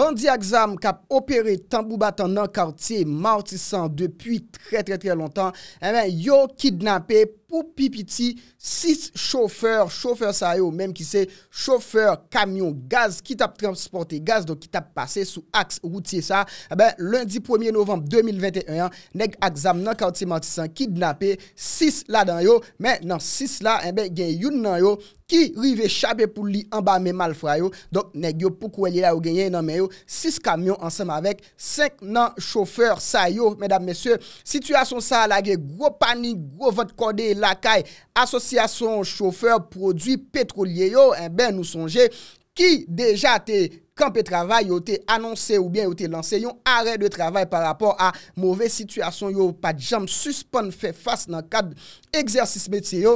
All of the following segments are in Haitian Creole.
Bandi aksam kap opere tambou batan nan kartye martisan depuy tre tre tre lontan. Emen eh yo kidnapè pou pipiti 6 chofer, chofer sa yo menm ki se, chofer, kamyon, gaz ki tap transporte, gaz do ki tap pase sou aks routier sa. Emen eh lundi 1e novem 2021, neg aksam nan kartye martisan kidnapè 6 la dan yo, men nan 6 la emen gen yon nan yo. ki rive chabe pou li amba me mal fwayo, donk negyo pou kwe li la ou genye, nanmen yo, 6 kamyon ansenm avek, 5 nan chofer sa yo, medan mesye, sityasyon sa la ge, gro panik, gro vot kode, lakay, asosyasyon chofer, prodwi petrolye yo, en eh ben nou sonje, ki deja te kwenye, kanpe travay yo te anonsè ou bien yo te lansè, yon arè de travay par rapport eh a mouvè situasyon yo pa jam suspon fè fass nan kad egzersis metye yo,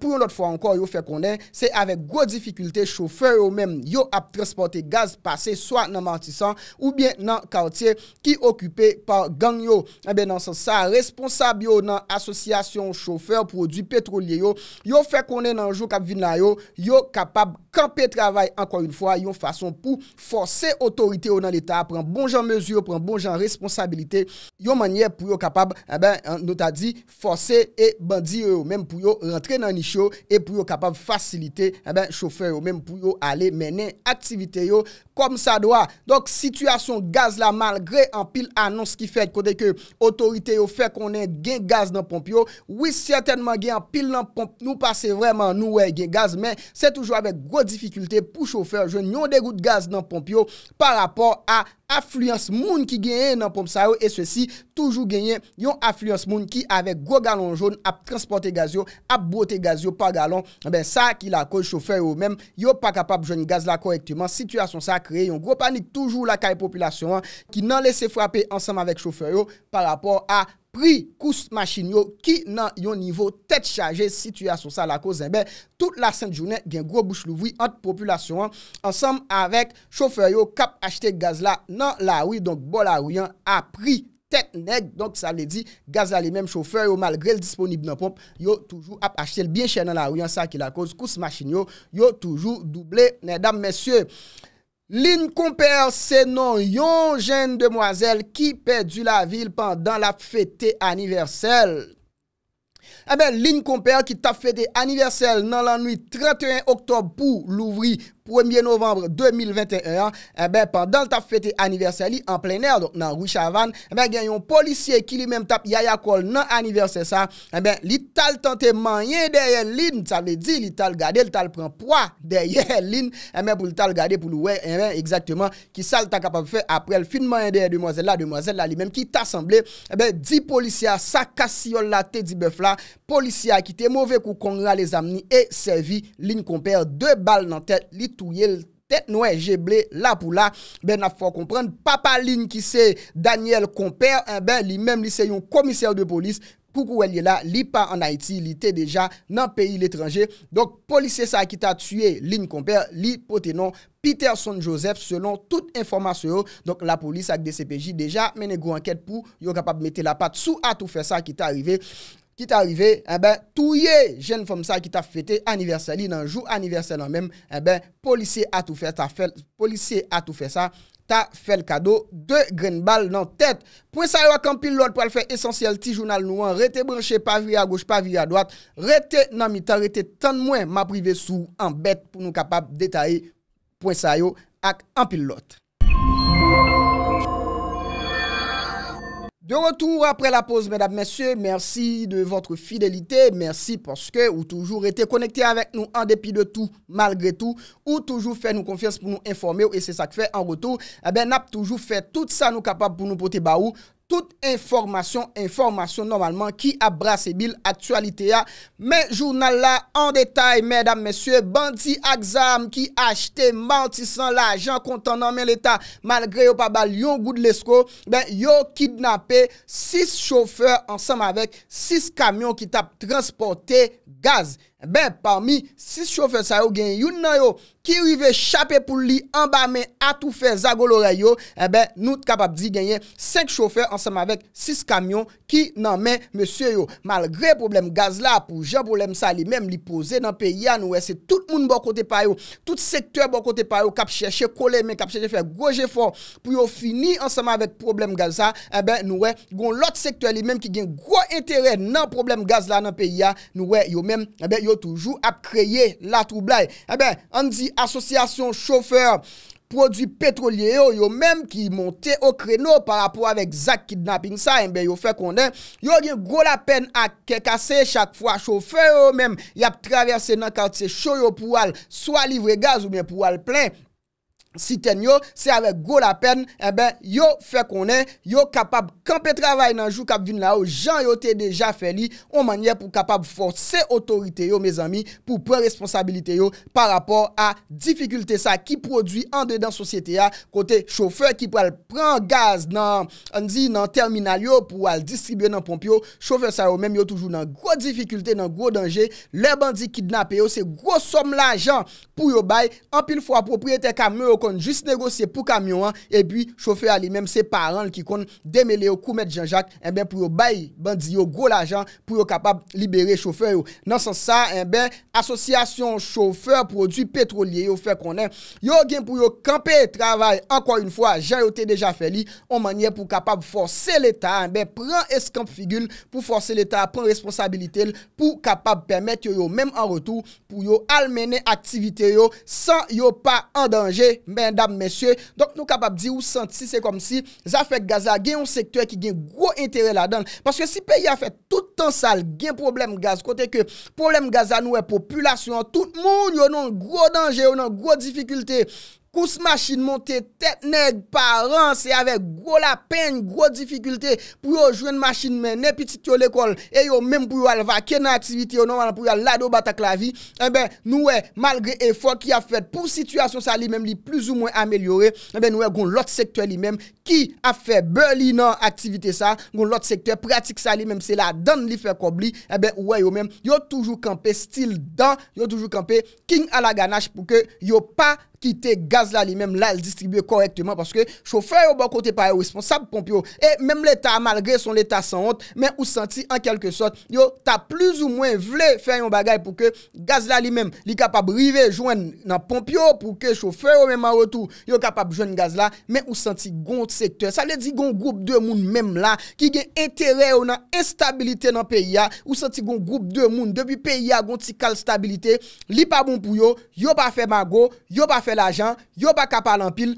pou yon notfò ankon yo fè konè, se avè gwo difikultè, choufè yo mèm yo ap transporte gaz pase, swa nan mantisan ou bien nan kartyè ki okupè par gang yo, eh nan sensa responsab yo nan asosyasyon choufè, produ petrolye yo, yo fè konè nan jou kap vinay yo, yo kapab kanpe travay ankon yon fason pou forse otorite bon bon eh yo nan l'Etat, pren bon jan mezu yo, pren bon jan responsabilite yo manye pou yo kapab, e ben nou ta di, forse e bandi yo, menm pou yo rentre nan nish yo e pou yo kapab fasilite, e ben chofer yo, menm pou yo ale menen aktivite yo, kom sa doa donk situasyon gaz la, malgre an pil anons ki fèk kode ke otorite yo fèk konen gen gaz nan pomp yo, wis certainman gen an pil nan pomp nou pase vreman nou wè gen gaz, men se toujou avèk gros difikulte pou chofer, joun yon de gout gaz nan Pompio, par rapport a affluence moun ki genyen nan Pompisaro, et ceci, toujou genyen yon affluence moun ki avek gwo galon joun ap transporte gazyo, ap bote gazyo pa galon, eh ben sa ki la kouj choufer ou men, yon pa kapap joun gaz la korektiman, situasyon sa kre, yon gwo panik toujou la kare populasyon, ki nan lese frape ansam avek choufer ou, par rapport a Pri kous machin yo ki nan yon nivou tet chaje situasyon sa la kous zembe. Eh tout la sènte jounè gen gro bouch louvoui ant populasyon an. Ansem avèk choufer yo kap achete gaz la nan la ouy. Donk bol la ouy an apri tet neg. Donk sa le di gaz la li menm choufer yo malgre l disponib nan pomp yo toujou ap achete l bien chè nan la ouy an sa ki la kous kous machin yo. Yo toujou double nen dam mesyè. Lin komper se non yon jen demwazel ki pedu la vil pandan la fete aniversel. A eh be, lin komper ki ta fete aniversel nan lan noui 31 oktob pou louvri pandan. 1er novembre 2021, eh pendant le taf fete aniversè li, en plein air, nan Rouchavan, eh gen yon polisye ki li menm tap, yaya kol nan aniversè sa, eh li tal tante manyen deryen lin, sa le di, li tal gade, li tal pren poa deryen lin, pou li tal gade, pou loue, ki sa le ta kapab fè, aprel fin manyen deryen demoiselle la, demoiselle la li menm ki ta semblé, di polisya sa kasyol la te di bef la, polisya ki te mouve kou kongra le zamni, e servi lin konpèr, de bal nan tè, li tante, pou yel tet nou e jeble la pou la. Ben ap fò komprende, papa lin ki se Daniel Komper, en eh ben li menm li se yon komiser de polis, pou kou el li la, li pa an Haiti, li te deja nan peyi l'etranje. Donk polis se sa ki ta tue lin Komper, li potenon Peterson Joseph, selon tout informasyon. Donk la polis ak de CPJ deja, men e gwo anket pou, yo kapap mette la pat sou atou fe sa ki ta arrive. ki ta rive, e eh ben touye jen fom sa ki ta fwete aniversari nan jou aniversari nan men, e eh ben polisye a tou fè sa, ta fè l kado de gren bal nan tèt. Pwen sa yo ak an pil lot pou al fè esensyel ti jounal nou an, rete branche pa vir ya goch, pa vir ya doak, rete nan mi, ta rete tan mwen ma prive sou an bet pou nou kapab detaye, pwen sa yo ak an pil lot. De retour apre la pause, mesdames, messieurs, merci de votre fidélité, merci parce que vous toujours étiez connectés avec nous en dépit de tout, malgré tout, vous toujours faites nous confiance pour nous informer et c'est ça que fait, en retour, eh bien, n'a pas toujours fait tout ça nous capable pour nous porter bas ou, Tout informasyon, informasyon normalman ki abrase bil aktualite ya. Men jounal la, an detay, men dam, men sye, bandi aksam ki achete mantisan la ajan kontan nan men l'Etat. Malgre yo pa bal yon goud lesko, ben yo kidnapé 6 chofer ansam avek 6 kamyon ki tap transporte gaz. Ben, parmi 6 choufer sa yo gen yon nan yo Ki yon yon ve chapè pou li An ba men atou fè zagolore yo E ben, nou te kapap di gen yon 5 choufer ansama vek 6 kamyon Ki nan men mè sè yo Malgré problem gaz la Pou jèn problem sa li men li pose nan pe ya Nou wè, se tout moun bo kote pa yo Tout sektwè bo kote pa yo Kap chèche kole men, kap chèche fè gojè fon Pou yo fini ansama vek problem gaz la E eh ben, nou wè, eh, gon lot sektwè li men Ki gen go enterè nan problem gaz la Nan pe ya, nou wè, yo men, e ben, yo yo toujou ap kreye la troublai. Ebe, eh an di asosyasyon choufer, prodwi petrolier yo, yo menm ki monte o kreno par apou avèk Zak kidnapping sa, eh enbe yo fè kondè, yo gen gro la pen ak kèkase chak fwa choufer yo menm, yo ap travèse nan karte se chou yo pou al swa livre gaz ou menm pou al plè, si ten yo, se avek go la pen ebe, eh yo fe konen, yo kapab kampe travay nan jou kap dun la yo jan yo te deja feli, o manye pou kapab force otorite yo me zami, pou pre responsabilite yo par apor a difikulte sa ki prodwi ande dan sosyete ya kote chofer ki pral pran gaz nan, anzi nan terminal yo pou al distribye nan pomp yo, chofer sa yo menm yo toujou nan gro difikulte nan gro danje, le bandi kidnap yo se gro som la jan pou yo bay anpil fwa propriyete ka me yo ko Yon jist negosye pou kamyon an, e biy, choufe a li menm se paran, ki kon demele yo koumet janjak, en eh ben pou yo bayi, bandi yo go la jan, pou yo kapab libere choufe yo. Nan san sa, en eh ben, asosyasyon choufe, prodwi petrolie, yo fe konen, yo gen pou yo kampe traval, ankon yon fwa, jan yo te deja feli, o manye pou kapab force l'etat, en eh ben, pren eskamp figul, pou force l'etat, pren responsabilite, pou kapab permette yo yo menm an rotou, pou yo almenen aktivite yo, san yo pa an danje, y Mèndam mèsyè, donk nou kapap di ou sent si se kom si, zafèk Gaza gen yon sektwè ki gen gwo entere la dan. Paske si peyi a fè toutan sal gen problem Gaz, kontè ke problem Gaza nou e populasyon, tout moun yon an gwo denje, yon an gwo difikultè. Kous machin montè, tèp neg, paransè, avèk gwo la penj, gwo difikultè, pou yo jwen machin men, ne pitit yo l'ekol, e yo menm pou yo alva, kè nan aktivite yo nanman, pou yo lado batak la vi, e ben nouè, malgre efon ki a fèt pou situasyon sa li menm li plus ou mwen amelyore, e ben nouè, goun lot sektwè li menm, ki a fèt be li nan aktivite sa, goun lot sektwè, pratik sa li menm, se la dan li fè kobli, e ben ouè yo menm, yo toujou kampe stil dan, yo toujou kampe king ala ganache pou ke yo pa, kite gaz la li menm la el distribye korekteman, paske choufer yo ban kote pa e responsab Pompio, e menm leta malgre son leta san ot, men ou senti an kelke sot, yo ta plus ou mwen vle fè yon bagay pou ke gaz la li menm li kapab rive jwen nan Pompio pou ke choufer yo menm an retou, yo kapab jwen gaz la, men ou senti gon sektèr, sa le di gon goup de moun menm la, ki gen enterè ou nan enstabilite nan PIA ou senti gon goup de moun, debi PIA gon ti kal stabilite, li pa bon pou yo, yo pa fè mango, yo pa Fè la jan, yo baka palan pil,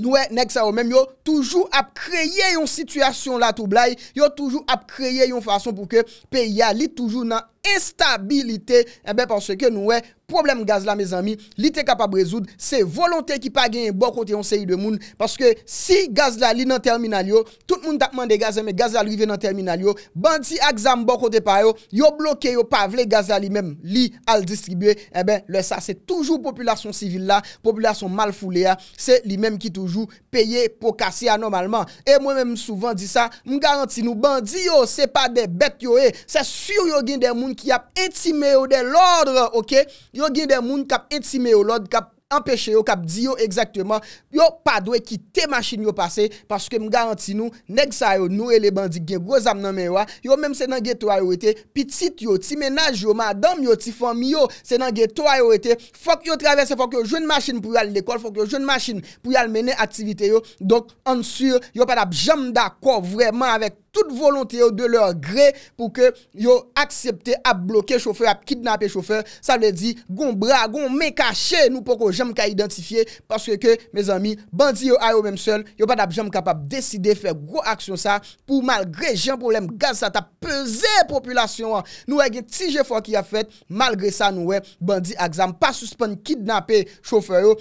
nouè, nek sa ou men, yo toujou ap kreye yon situasyon la tou blay, yo toujou ap kreye yon fason pou ke pe yali toujou nan instabilite, eh pou se ke nouè, eh, problem gaz la me zami, li te kapab rezoud se volonte ki pa genye bon kote yon seyi de moun, paske si gaz la li nan terminal yo, tout moun takman de gaz la, me gaz la li ven nan terminal yo, bandi aksam bon kote pa yo, yo bloke yo pa vle gaz la li men, li al distribue, e eh ben le sa se toujou populasyon sivil la, populasyon mal foulea, se li men ki toujou peye pou kase a normalman, e mwen men m souvan di sa, m garanti nou bandi yo, se pa de bet yo e, se sur yo genye de moun ki ap etime yo de l'ordre, ok? yo gen den moun kap etime yo lod, kap empeshe yo, kap di yo egzaktouman, yo padwe ki te maschine yo pase, paske m garanti nou, neg sa yo nou e le bandi gen groz am nanmen yo, yo menm se nan gen toa yo ete, pitit yo, ti menaj yo, madam yo, ti fom yo, se nan gen toa yo ete, fok yo travese, fok yo jwen maschine pou yal dekol, fok yo jwen maschine pou yal mene aktivite yo, donk ansur, yo padap jam da kou, vreman avek, tout volonté yo de lèr grè pou kè yo akseptè eh ap blokè choufer, ap kidnapè choufer, sa lè di goun bra, goun mè kachè, nou poko jèm kè identifiè, paske kè, mè zami, bandi yo a yo mèm sèl, yo pad ap jèm kapap dèside fè gwo aksyon sa, pou malgrè jèm pou lèm gaz, sa tap pèzè populasyon an, nou wè gè tijè fò ki a fèt, malgrè sa nou wè bandi akzam, pa suspèn kidnapè choufer yo,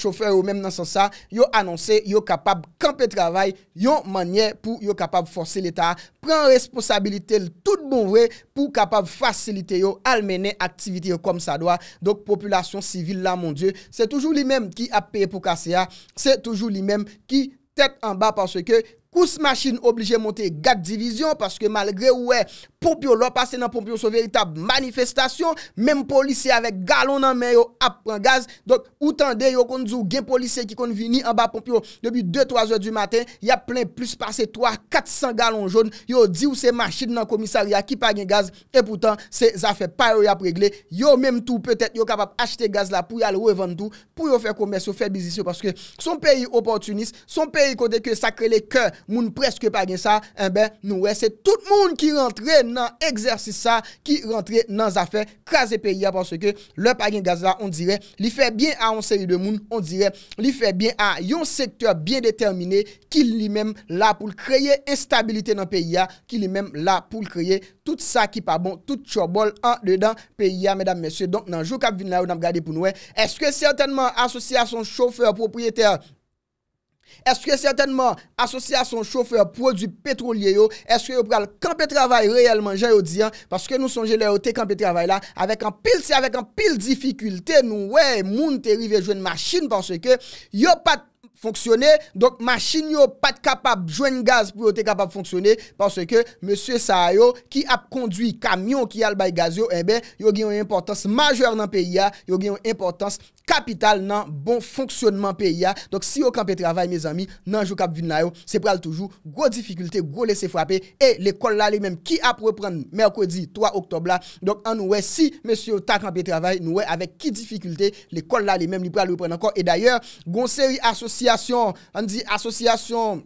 choufer yo mèm nan sè sa, yo anonsè yo kapap kampè travè, yo manye pou yo ta, pren responsabilite l tout bon wè pou kapav fasilite yo al mene aktivite yo kom sa doa. Dok, populasyon sivil la, mon dieu, se toujou li mèm ki apè pou kase ya, se toujou li mèm ki tèt an ba parce ke kous machin oblije monte gade divizyon, paske malgre wè, pompyo lò passe nan pompyo sou veritab manifestasyon, mèm polisiye avek galon nan men yo ap pran gaz, donk ou tande yo kondzou gen polisiye ki kond vini anba pompyo, debi 2-3 oe du maten, ya plen plus passe 3-400 galon joun, yo di ou se machin nan komisariya ki pagnen gaz, e poutan se zafè paro ya pregle, yo mèm tou pètè yo kapap achete gaz la pou yal wè vantou, pou yo fè komers yo, fè bizisyon, paske son peyi opportunist, son peyi kode ke sakre le kèr, Moun preske pagin sa, eh enbe noue, se tout moun ki rentre nan egzersi sa, ki rentre nan zafen krasi PIA. Ponso ke le pagin gaz la, on dire, li fe bien a yon seri de moun, on dire, li fe bien a yon sektor bien determine, ki li menm la pou kreye instabilite nan PIA, ki li menm la pou kreye tout sa ki pa bon, tout chobol an dedan PIA, medam mesye. Donk nan jou kap vin la ou nan gade pou noue, eh, eske certainman asosi a son chofer, propriyeteur, Est-ce que certainement, associé à son chauffeur Produit pétrolier yo, est-ce que yo pral Campé-travail réellement, j'ai yo diyan Parce que nou son j'ai l'hôté campé-travail là Avec un pile, c'est avec un pile Difficulté, nou wè, moun te rivè Jouè n'machine, parce que yo pat Fonksyonne, donk machin yo pat kapab Jwen gaz pou yo te kapab fonksyonne Panswe ke, monsye sahay yo Ki ap kondwi kamyon ki albay gaz yo Ebe, eh yo genyo importans major nan peyi ya Yo genyo importans kapital Nan bon fonksyonman peyi ya Donk si yo kanpey travay, me zami Nanjou kap vinay yo, se pral toujou Go dificulte, go lesse frape E le kol la li menm, ki ap repren Merkodi, 3 oktob la Donk an noue, si monsye yo ta kanpey travay Noue, avek ki dificulte, le kol la li menm Li pral repren ankon, e dayer, gonseri asosya Asosiasyon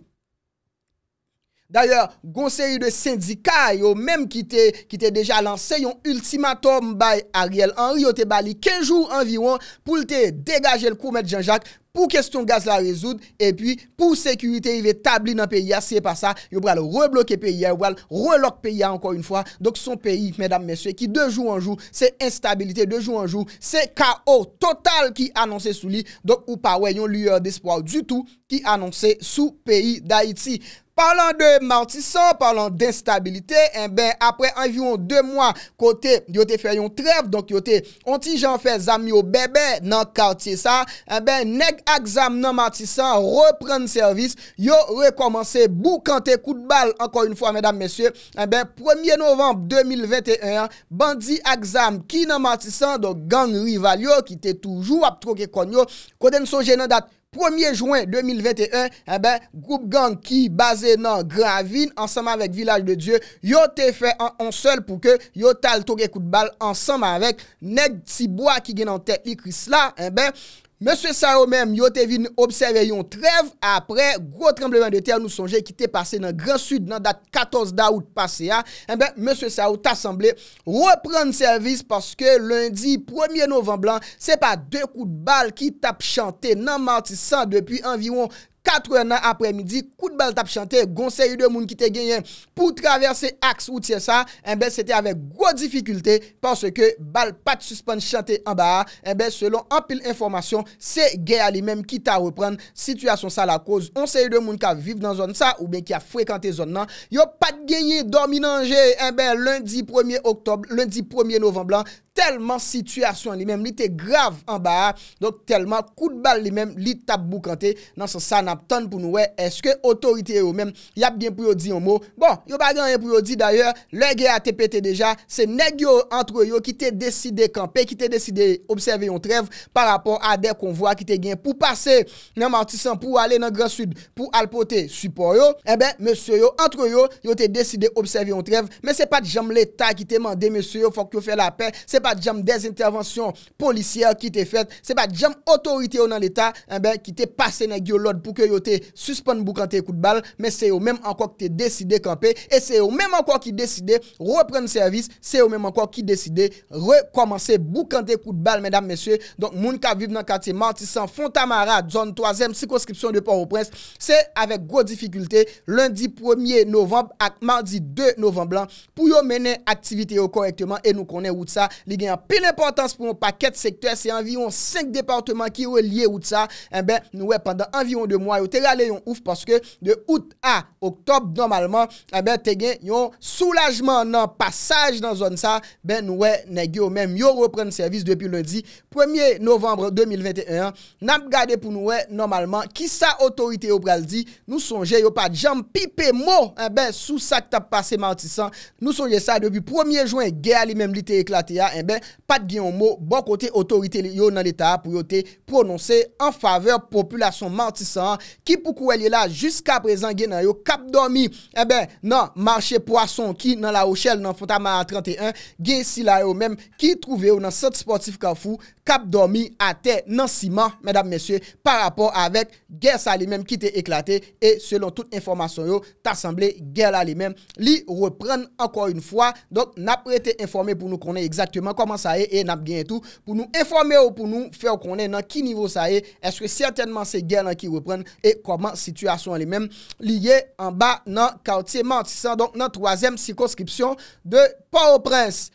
D'ayor, gonseri de sindikay yo mèm ki te deja lanse yon ultimatom bay Ariel Henry o te bali kejou anviron pou te degaje l koumet janjak pou kes ton gaz la rezoud, epi pou sekurite yon ve tabli nan peyi ya, se pa sa, yon brel rebloke peyi ya, yon brel relok peyi ya ankon yon fwa, dok son peyi, mèdame mèswe, ki dejou anjou, se instabilite, dejou anjou, se kao total ki anonsè sou li, dok ou pa wè yon luyor d'espoir du tout ki anonsè sou peyi d'Haïti. Parlant de martisan, parlant d'instabilite, eh apre anvyon 2 mwa kote yote fè yon tref, yote onti jan fè zami yo bebe nan kartye sa, eh neg aksam nan martisan reprenn servis, yo rekomansè bou kante kout bal, ankon yon fwa, mèdame, mèsyè, 1e novem 2021, bandi aksam ki nan martisan do gang rival yo, ki te toujou ap troke konyo, koden souje nan dati, Premier Jouen 2021, eh ben, group gang ki base nan Gravin, ansama vek Village de Dieu, yo te fe an onsel pou ke, yo tal toge kout bal, ansama vek Neg Tzibwa ki genan te Ikris la, eh ben, Monsie Saou mèm yo te vi nou obseve yon trev apre gro trembleman de ter nou sonje ki te pase nan Gran Sud nan dat 14 da ou te pase ya. Eh Monsie Saou ta semble reprenn servis paske lundi 1e novemblan se pa 2 kout bal ki tap chante nan Marti 100 depi anviron 4. 80 nan apre midi, kout bal tap chante, gon se yu de moun ki te genyen pou traverse aks ou tse sa, enbe, eh se te avek gro difikulte, panse ke bal pat suspande chante anba, enbe, eh selon anpil informasyon, se genye ali menm ki ta repren, sitwasyon sa la koz, on se yu de moun ka vive nan zon sa ou ben ki a frekante zon nan, yo pat genyen, dormi nanje, enbe, eh lundi 1ye oktob, lundi 1ye novemb lan, telman situasyon li men, li te grave an ba a, dok telman kout bal li men, li tap bou kante, nan se sa nap ton pou nou we, eske otorite yo men, yap gen pou yo di yon mou, bon, yo bagan gen pou yo di d'ayor, lege a te pete deja, se neg yo antro yo ki te deside kampe, ki te deside observe yon trev, par rapport a de konvoi ki te gen pou pase nan mantisan pou ale nan Gran Sud pou alpote, supor yo, ebe, eh monsyo yo antro yo, yo te deside observe yon trev, men se pat jem le ta ki te mande, monsyo yo, fok yo fe la pe, se pat jam dezintervensyon polisyè ki te fet, se pa jam otorite eh yo nan l'Etat, enbe, ki te pase nan gyo lod pou ke yo te suspande boukante kout bal men se yo menm anko ki te deside kampe, e se yo menm anko ki deside reprenn servis, se yo menm anko ki deside rekomansè boukante kout bal, menam mesye, donk moun ka vib nan kati mantisan Fontamara zone 3e, sikoskripsyon de Port-au-Prince se avek gwo difikultè, lundi 1e novem, ak mandi 2 novem lan, pou yo menen aktivite yo korekteman, e nou konen wout sa, li gen yon pil importans pou yon paket sektor se anviron 5 departement ki yon liye ou tsa, en eh ben nou e pandan anviron 2 mwa yo te gale yon ouf paske de out a oktob normalman en eh ben te gen yon soulajman nan passage nan zon sa eh ben nou e negye ou menm yo repren servis depi lodi, 1e novembre 2021, nam gade pou nou e normalman ki sa otorite yo pral di, nou sonje yo pa jam pipe mo, en ben sou sakta pase mantisan, nou sonje sa depi 1e jwen gale menm li te eklate ya, en pat gen yon mou, bon kote otorite yo nan l'Etat pou yo te prononse en faveur populasyon mantisan ki pou kou el yon la, jiska prezen gen nan yo, kapdomi, e eh ben nan Marche Poisson ki nan la Rochelle nan Fontama 31, gen sila yo menm ki trove yo nan sot sportif kawfou, kapdomi ate nan siman, medap mesye, par rapor avek, gen sa li menm ki te eklate, e selon tout informasyon yo tasemble gen la li menm li reprenn anko yon fwa, donk nap rete informe pou nou konen exaktemen Pou nou informe ou pou nou fè ou konen nan ki nivou sa e, eswe certainman se gen nan ki wè pren e koman situasyon li men. Liye an ba nan kaotie mantisan, donk nan troazem sikoskripsyon de Paul Prince.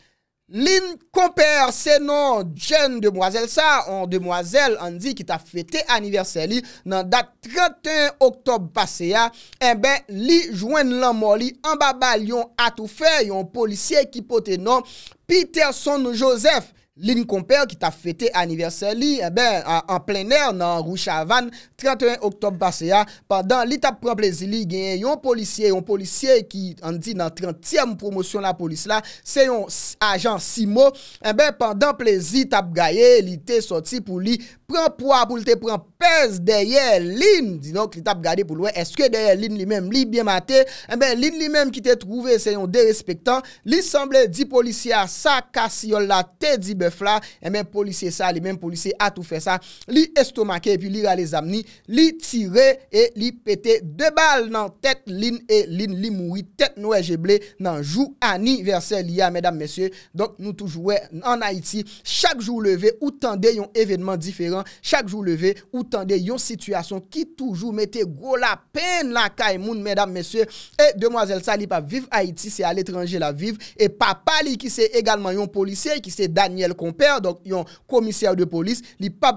Lin komper se non nan jen demwazel sa, an demwazel an di ki ta fete aniverseli, nan dat 31 oktob pase ya, en eh ben li jwen lan mor li, an baba li yon atoufe, yon polisye ki pote nan Peterson Joseph, Lin komper ki ta fete aniverser li, eh en plener nan Rouchavan, 31 Oktobre Basaya, pandan li tap pran plezi li genye yon polisye, yon polisye ki an di nan 30e promosyon la polis la, se yon ajan Simo, en ben pandan plezi tap gaye, li te soti pou li pran pou apoulte, pran pes deye lin, di nou ki tap gade pou lwen, eske deye lin li menm li byemate, en ben lin li menm ki te trouve se yon dey respektan, li semble di polisya sa kasyol la te dibe, la, en eh men polisye sa, en men polisye a tou fe sa, li estomake epi li rale zamni, li tire e li pete debal nan tet lin e lin, li mouri tet nou e jeble nan jou aniverser li a, men dam mesye, donk nou tou jouwe en Haiti, chak jou leve, ou tende yon evenement diferent chak jou leve, ou tende yon situasyon ki toujou mette go la pen la kaimoun, men dam mesye e demwazel sa li pa viv Haiti, se al etranje la viv, e papa li ki se egalman yon polisye, ki se Daniel komper, donk yon komiser de polis li pa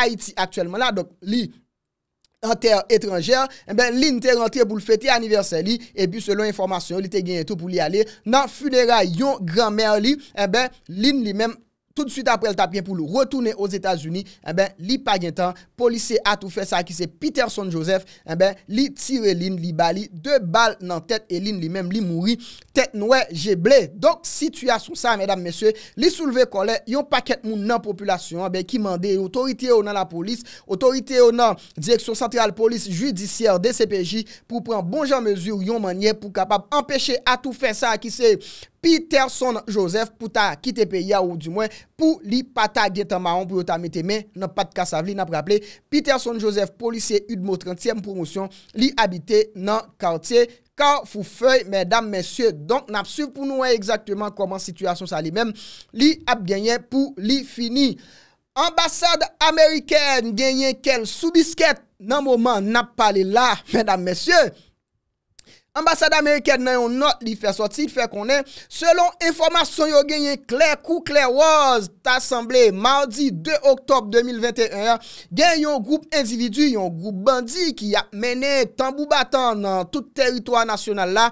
Haiti aktuelman la donk li anter etranjer, en ben lin te rentir pou l fete aniverser li, e pi selon informasyon li te genye tou pou li ale nan funera yon granmer li en eh ben lin li eh menm Tout de suite apre el tapien pou lou retounen os Etats-Unis, eh li pagyen tan, polise atou fè sa ki se Peterson Joseph, eh li tire lin, li bali, de bal nan tèt et lin li mèm, li mouri, tèt nouè, jè blè. Donk, situasyon sa, mèdam mèsyè, li souleve kolè, yon pakèt moun nan populasyon ki eh mandè yon otorite yon nan la polis, otorite bon yon nan direksyon sentral polis judisyèr de CPJ pou pren bonjan mesur yon manye pou kapap empèche atou fè sa ki se... Peterson Joseph pou ta kite pe ya ou di mwen pou li pata getan maron pou yo ta mete men, nan pat kasav li nan preple. Peterson Joseph polise yudmou 30e promosyon li habite nan kartye. Kar fou fey, mèdame, mèsyè, donk nan ap suv pou nou wè exactement koman situasyon sa li mèm, li ap genyen pou li fini. Ambasade Ameriken genyen kel soubisket nan mouman nan ap pale la, mèdame, mèsyè. Ambasade Amerikèd nan yon not li fè soti, fè konen, selon informasyon yo genye kler kou kler waz, ta asemble mardi 2 oktob 2021, gen yon goup individu, yon goup bandi, ki ap mene tambou batan nan tout teritwa nasyonal la,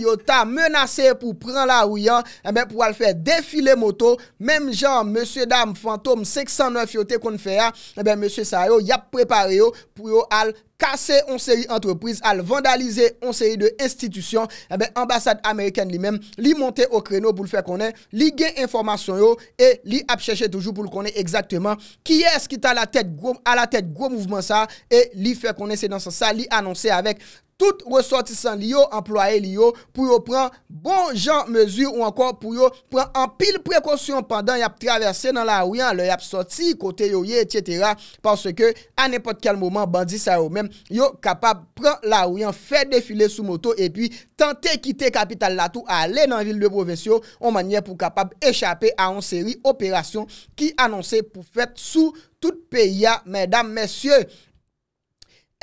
yo ta menase eh pou pran la ou ya, pou al fè defile moto, mem jan M. Dam Fantom 609 yote kon fè ya, M. Sayo yap prepare yo pou yo al pran. Kase on seri entreprise, al vandalize on seri de institusyon, eh ambasade Ameriken li men, li monte o kreno pou l fè konen, li gen informasyon yo, e li apcheche toujou pou l konen exactement ki es ki ta la tèt gros mouvment sa, e li fè konen se dans sa sa, li anonsè avèk. Tout ressortisan li yo, employe li yo, pou yo pran bon jan mesur ou ankon pou yo pran an pil prekonsyon pandan yap traverse nan la ouyan, le yap sorti kote yo ye, etc. Panswe ke an epot kel mouman bandi sa yo men, yo kapab pran la ouyan, fe defile sou moto e pi tante kite kapital la tou, ale nan vil de provincio, ou manye pou kapab echapè a an seri operasyon ki anonsè pou fèt sou tout peyi ya, mèdam, mèsyèr.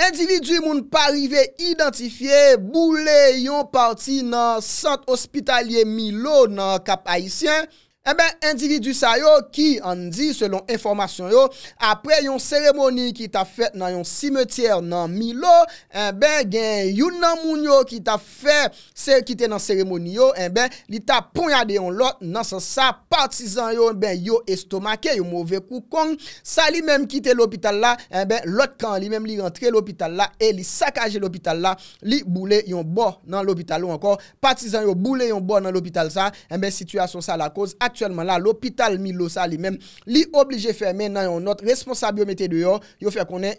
Endividwi moun pa rive identifiye boule yon parti nan sant ospitalye Milo nan Kap Aisyen... E ben individu sa yo ki an di selon informasyon yo Apre yon seremoni ki ta fet nan yon simetyer nan mi lo E eh ben gen yon nan moun yo ki ta fet Ser ki te nan seremoni yo E ben li ta ponyade yon lot nan san sa Partizan yo, ben yo estomake, yo mouve koukong Sa li menm kite l'hopital la E ben lot kan li menm li rentre l'hopital la E li sakaje l'hopital la Li boule yon bo nan l'hopital yo ankon Partizan yo boule yon bo nan l'hopital sa E ben situasyon sa la koz a Actuellement la, eh l'hôpital mi lo sa li mèm Li oblige fermè nan yon not Responsabio metè de yon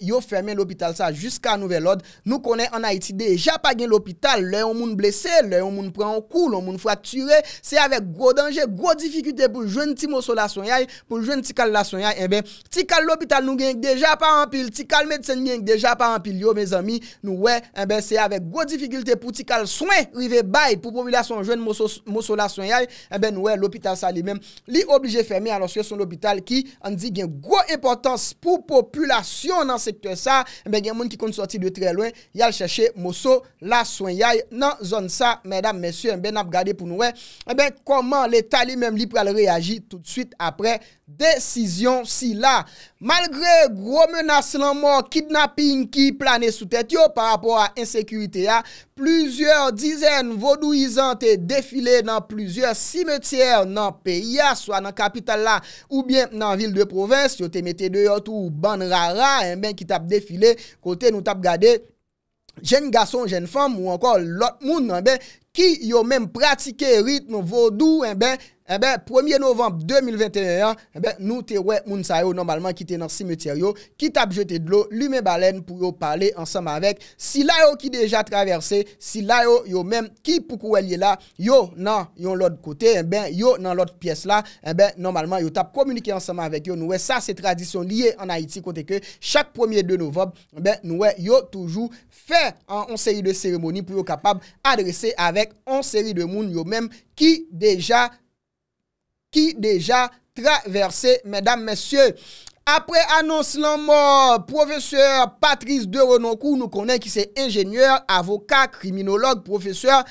Yo fermè l'hôpital sa jusqu'a nouvel od Nou konè an Haïti deja pa gen l'hôpital Le yon moun blese, le yon moun pran kou Le yon moun fwa ture Se avèk gwo denje, gwo difikute Pou jwen ti mosso la sonyay Pou jwen ti kal la sonyay Ti kal l'hôpital nou genk deja pa anpil Ti kal medsen genk deja pa anpil Yo mè zami nou wè Se avèk gwo difikute pou ti kal sonyay Rive bay pou pou wila son jwen mosso la sonyay li oblige fermi anosye son l'hobital ki an di gen gro importans pou populasyon nan sektor sa gen eh moun ki kon soti de tre loin yal chache moso la soya nan zon sa, mèdam, mèsyon eh mè nan ap gade pou nouè konman eh l'Etat li mèm li pral reagi toutsuit apre, desisyon si la malgre gro menas lanman kidnapping ki plane sou tèt yo par apor a insekurite ya, pluzye dizen vodouizante defile nan pluzye simetiyè nan pè Ya, swa nan kapital la, ou bien nan vil de provins, yo te mette de yot ou ban rara, en eh ben ki tap defile, kote nou tap gade, jen gason, jen fam, ou ankon lot moun, en eh ben... ki yo mèm pratike ritm vodou, e bè, e bè, 1e novem 2021, e bè, nou te wè moun sa yo normalman ki te nan simeteryo ki tap jete dlo, lume balen pou yo pale ansam avèk, si la yo ki deja traverse, si la yo yo mèm ki pou kou elye la, yo nan yon lòd kote, e eh bè, yo nan lòd pièse la, e eh bè, normalman yo tap komunike ansam avèk yo, nou wè, sa se tradisyon liye an Haiti kontè kè, chak 1e 2 novem, eh nou wè, yo toujou fè an on seri de seremoni pou yo kapab adrese avè en série de monde même qui déjà qui déjà traversé, mesdames, messieurs, apre anons lan mor profeseur Patrice de Renoncourt nou konen ki se enjenyeur, avoka kriminolog, profeseur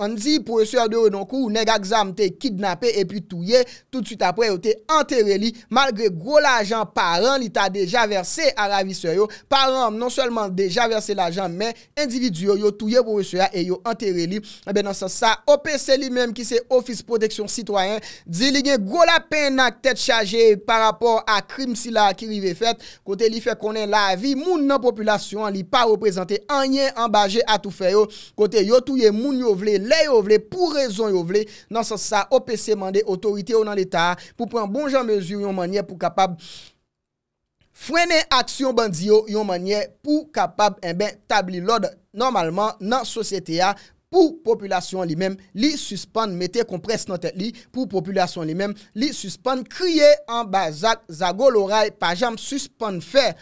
an di profeseur de Renoncourt negak zanm te kidnap e pi touye tout süt apre yo te antere li malgre gwo la jan paran li ta deja verse a ravise yo paran non solman deja verse la jan men individu yo touye profeseur e yo antere li opese li menm ki se office protection sitwayen di li gen gwo la pen ak tet chaje parapor a kriminolog msi la akirive fet, kote li fe konen la vi, moun nan populasyon li pa represente anyen ambaje atou feyo, kote yo touye moun yo vle, le yo vle, pou rezon yo vle, nan sasa opese mande otorite ou nan l'Etat pou pren bon jan mezu yon manye pou kapab fwene aksyon bandiyo yon manye pou kapab eh enbe tabli lod normalman nan sosyete ya. pou populasyon li men, li suspande, mete kompres notet li, pou populasyon li men, li suspande, kriye an ba zak, zagol oray, pa jam suspande fe.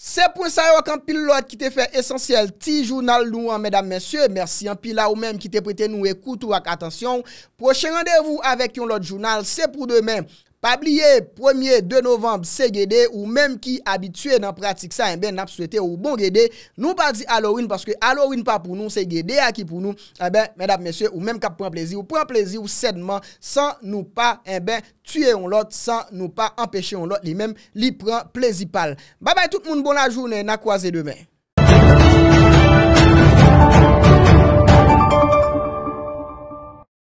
Se pou sa yo ak an pil lot ki te fe esensyel ti jounal nou an, medan mensye, mersi an pil la ou men ki te prete nou ekout ou ak atensyon. Proche randevou avek yon lot jounal, se pou demen. pa bliye 1e de novemb se gede ou menm ki abitue nan pratik sa en ben nap souete ou bon gede, nou pa di Halloween paske Halloween pa pou nou se gede aki pou nou, en eh ben menm kap pren plezi ou pren plezi ou sedman san nou pa en eh ben tue yon lot, san nou pa empeshe yon lot li menm li pren plezi pal. Ba bay tout moun bon la jounen, na kwaze demen.